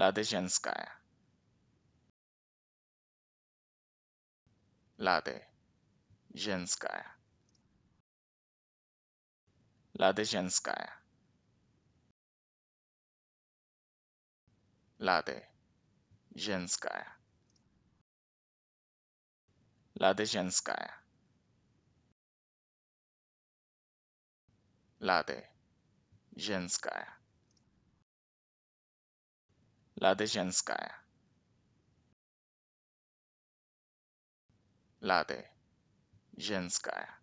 Ladyshenskaya. Ladyshenskaya. Ladyshenskaya. Ladyshenskaya. Ladyshenskaya. Ladyshenskaya. Ladyshenskaya. Lade Jenskaya.